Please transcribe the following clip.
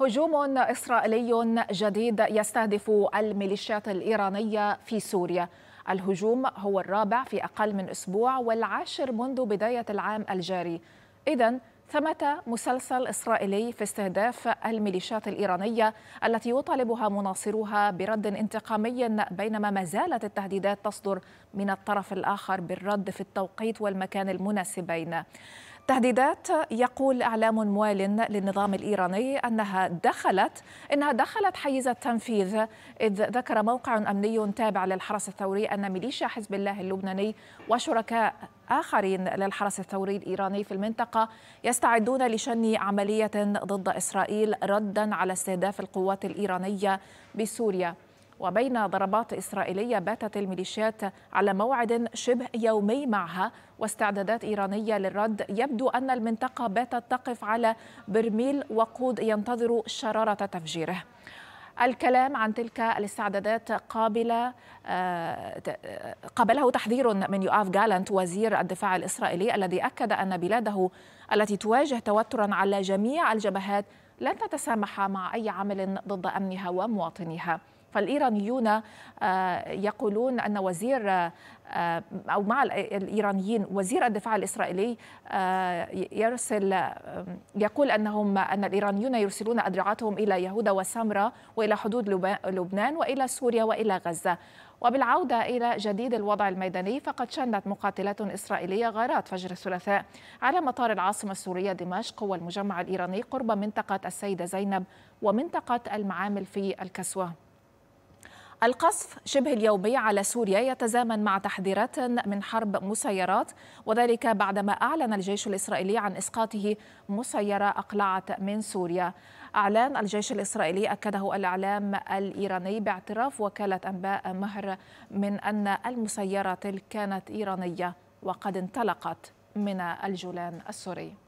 هجوم إسرائيلي جديد يستهدف الميليشيات الإيرانية في سوريا الهجوم هو الرابع في أقل من أسبوع والعاشر منذ بداية العام الجاري إذا ثمة مسلسل إسرائيلي في استهداف الميليشيات الإيرانية التي يطالبها مناصروها برد انتقامي بينما ما زالت التهديدات تصدر من الطرف الآخر بالرد في التوقيت والمكان المناسبين تهديدات يقول إعلام موال للنظام الإيراني أنها دخلت إنها دخلت حيز التنفيذ إذ ذكر موقع أمني تابع للحرس الثوري أن ميليشيا حزب الله اللبناني وشركاء آخرين للحرس الثوري الإيراني في المنطقة يستعدون لشن عملية ضد إسرائيل ردا على استهداف القوات الإيرانية بسوريا وبين ضربات إسرائيلية باتت الميليشيات على موعد شبه يومي معها واستعدادات إيرانية للرد يبدو أن المنطقة باتت تقف على برميل وقود ينتظر شرارة تفجيره الكلام عن تلك الاستعدادات قابلة آه، قابله تحذير من يؤاف جالانت وزير الدفاع الإسرائيلي الذي أكد أن بلاده التي تواجه توترا على جميع الجبهات لن تتسامح مع أي عمل ضد أمنها ومواطنيها فالإيرانيون آه، يقولون أن وزير آه، أو مع الإيرانيين وزير الدفاع الإسرائيلي آه، يرسل يقول أنهم أن الإيرانيون يرسلون أدرعتهم إلى يهودا وسامرة وإلى حدود لبنان وإلى سوريا وإلى غزة وبالعودة إلى جديد الوضع الميداني فقد شنت مقاتلات إسرائيلية غارات فجر الثلاثاء على مطار العاصمة السورية دمشق والمجمع الإيراني قرب منطقة السيدة زينب ومنطقة المعامل في الكسوة القصف شبه اليومي على سوريا يتزامن مع تحذيرات من حرب مسيرات وذلك بعدما أعلن الجيش الإسرائيلي عن إسقاطه مسيرة أقلعت من سوريا أعلان الجيش الإسرائيلي أكده الإعلام الإيراني باعتراف وكالة أنباء مهر من أن المسيرة تلك كانت إيرانية وقد انطلقت من الجولان السوري